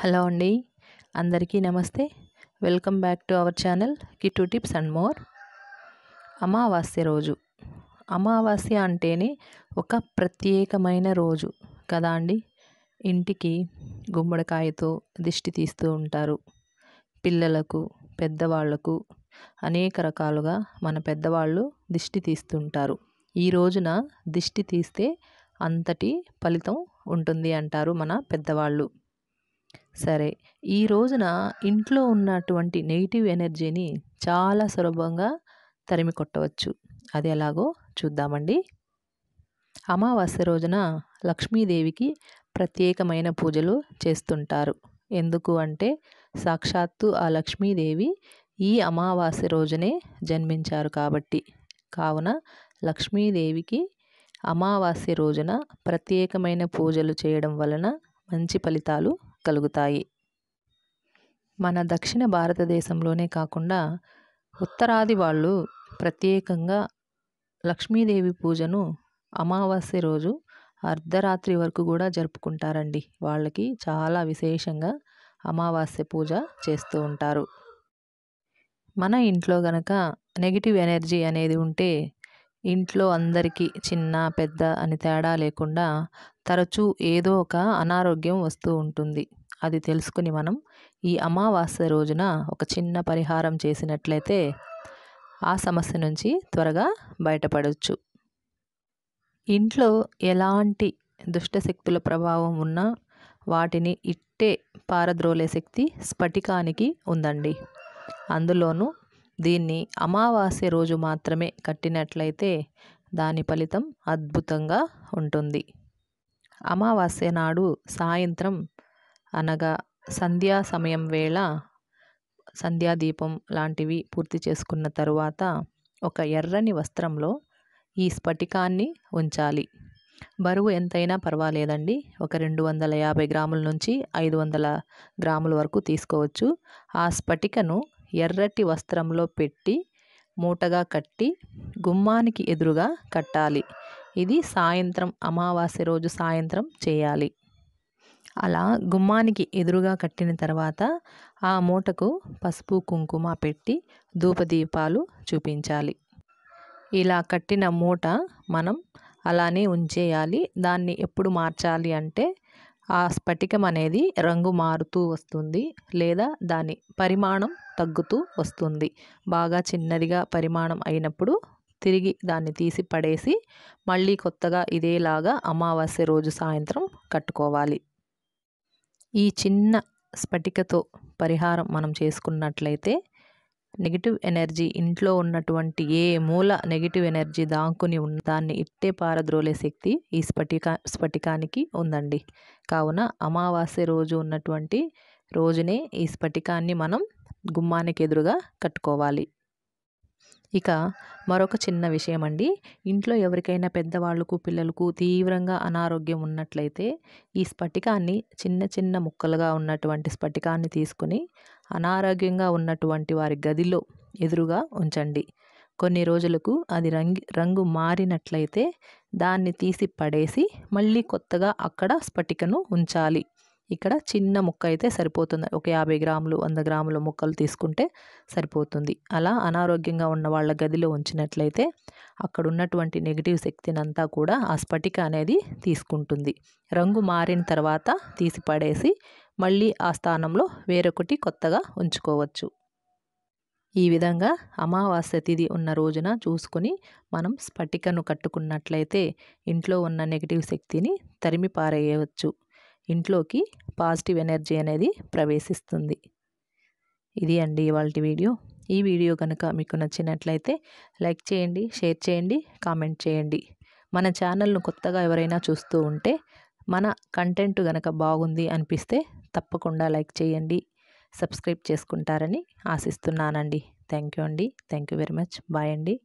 hello అండి అందరికీ నమస్తే welcome back to our channel Kittu tips and more అమావాస్య రోజు అమావాస్య అంటేనే ఒక ప్రత్యేకమైన రోజు కదా అండి ఇంటికి గుమ్మడికాయతో దిష్టి తీస్తూ ఉంటారు పిల్లలకు పెద్దవాళ్లకు అనేక రకాలుగా మన పెద్దవాళ్ళు దిష్టి తీస్తుంటారు ఈ రోజున దిష్టి తీస్తే అంతటి ఫలితం ఉంటుంది అంటారు మన పెద్దవాళ్ళు సరే ఈ రోజున ఇంట్లో ఉన్నటువంటి నెగిటివ్ ఎనర్జీని చాలా సులభంగా తరిమి కొట్టవచ్చు అది ఎలాగో చూద్దామండి అమావాస్య రోజున లక్ష్మీదేవికి ప్రత్యేకమైన పూజలు చేస్తుంటారు ఎందుకు అంటే సాక్షాత్తు ఆ లక్ష్మీదేవి ఈ అమావాస్య రోజునే జన్మించారు కాబట్టి కావున లక్ష్మీదేవికి అమావాస్య రోజున ప్రత్యేకమైన పూజలు చేయడం వలన మంచి ఫలితాలు కలుగుతాయి మన దక్షిణ భారతదేశంలోనే కాకుండా ఉత్తరాది వాళ్ళు ప్రత్యేకంగా లక్ష్మీదేవి పూజను అమావాస్య రోజు అర్ధరాత్రి వరకు కూడా జరుపుకుంటారండి వాళ్ళకి చాలా విశేషంగా అమావాస్య పూజ చేస్తూ ఉంటారు మన ఇంట్లో గనక నెగిటివ్ ఎనర్జీ అనేది ఉంటే ఇంట్లో అందరికీ చిన్న పెద్ద అని తేడా లేకుండా తరచూ ఏదో ఒక అనారోగ్యం వస్తూ ఉంటుంది అది తెలుసుకుని మనం ఈ అమావాస్య రోజున ఒక చిన్న పరిహారం చేసినట్లయితే ఆ సమస్య నుంచి త్వరగా బయటపడవచ్చు ఇంట్లో ఎలాంటి దుష్టశక్తుల ప్రభావం ఉన్నా వాటిని ఇట్టే పారద్రోలే శక్తి స్ఫటికానికి ఉందండి అందులోనూ దీన్ని అమావాస్య రోజు మాత్రమే కట్టినట్లయితే దాని ఫలితం అద్భుతంగా ఉంటుంది అమావాస్య నాడు సాయంత్రం అనగా సంధ్యా సమయం వేళ సంధ్యాదీపం లాంటివి పూర్తి చేసుకున్న తరువాత ఒక ఎర్రని వస్త్రంలో ఈ స్ఫటికాన్ని ఉంచాలి బరువు ఎంతైనా పర్వాలేదండి ఒక రెండు వందల యాభై గ్రాముల నుంచి ఐదు వందల గ్రాముల వరకు తీసుకోవచ్చు ఆ స్ఫటికను ఎర్రటి వస్త్రంలో పెట్టి మూటగా కట్టి గుమ్మానికి ఎదురుగా కట్టాలి ఇది సాయంత్రం అమావాస్య రోజు సాయంత్రం చేయాలి అలా గుమ్మానికి ఎదురుగా కట్టిన తర్వాత ఆ మూటకు పసుపు కుంకుమ పెట్టి ధూపదీపాలు చూపించాలి ఇలా కట్టిన మూట మనం అలానే ఉంచేయాలి దాన్ని ఎప్పుడు మార్చాలి అంటే ఆ స్ఫటికం అనేది రంగు మారుతూ వస్తుంది లేదా దాని పరిమాణం తగ్గుతూ వస్తుంది బాగా చిన్నదిగా పరిమాణం అయినప్పుడు తిరిగి దాన్ని తీసి పడేసి మళ్ళీ కొత్తగా ఇదేలాగా అమావాస్య రోజు సాయంత్రం కట్టుకోవాలి ఈ చిన్న స్ఫటికతో పరిహారం మనం చేసుకున్నట్లయితే నెగిటివ్ ఎనర్జీ ఇంట్లో ఉన్నటువంటి ఏ మూల నెగిటివ్ ఎనర్జీ దాంకుని ఉన్న దాన్ని ఇట్టే పారద్రోలే శక్తి ఈ స్ఫటికా స్ఫటికానికి ఉందండి కావున అమావాస్య రోజు ఉన్నటువంటి రోజునే ఈ స్ఫటికాన్ని మనం గుమ్మానికి ఎదురుగా కట్టుకోవాలి ఇక మరొక చిన్న విషయం అండి ఇంట్లో ఎవరికైనా పెద్దవాళ్ళకు పిల్లలకు తీవ్రంగా అనారోగ్యం ఉన్నట్లయితే ఈ స్ఫటికాన్ని చిన్న చిన్న ముక్కలుగా ఉన్నటువంటి స్ఫటికాన్ని తీసుకుని అనారోగ్యంగా ఉన్నటువంటి వారి గదిలో ఎదురుగా ఉంచండి కొన్ని రోజులకు అది రంగి రంగు మారినట్లయితే దాన్ని తీసి పడేసి మళ్ళీ కొత్తగా అక్కడ స్ఫటికను ఉంచాలి ఇక్కడ చిన్న ముక్క అయితే సరిపోతుంది ఒక యాభై గ్రాములు వంద గ్రాముల ముక్కలు తీసుకుంటే సరిపోతుంది అలా అనారోగ్యంగా ఉన్న వాళ్ళ గదిలో ఉంచినట్లయితే అక్కడ ఉన్నటువంటి నెగిటివ్ శక్తిని అంతా కూడా ఆ స్ఫటిక అనేది తీసుకుంటుంది రంగు మారిన తర్వాత తీసి పడేసి మళ్ళీ ఆ స్థానంలో వేరొకటి కొత్తగా ఉంచుకోవచ్చు ఈ విధంగా అమావాస్య తిథి ఉన్న రోజున చూసుకొని మనం స్ఫటికను కట్టుకున్నట్లయితే ఇంట్లో ఉన్న నెగిటివ్ శక్తిని తరిమి పారేయవచ్చు ఇంట్లోకి పాజిటివ్ ఎనర్జీ అనేది ప్రవేశిస్తుంది ఇది అండి ఇవాళ వీడియో ఈ వీడియో కనుక మీకు నచ్చినట్లయితే లైక్ చేయండి షేర్ చేయండి కామెంట్ చేయండి మన ఛానల్ను కొత్తగా ఎవరైనా చూస్తూ ఉంటే మన కంటెంట్ కనుక బాగుంది అనిపిస్తే తప్పకుండా లైక్ చేయండి సబ్స్క్రైబ్ చేసుకుంటారని ఆశిస్తున్నానండి థ్యాంక్ యూ అండి thank you very much bye అండి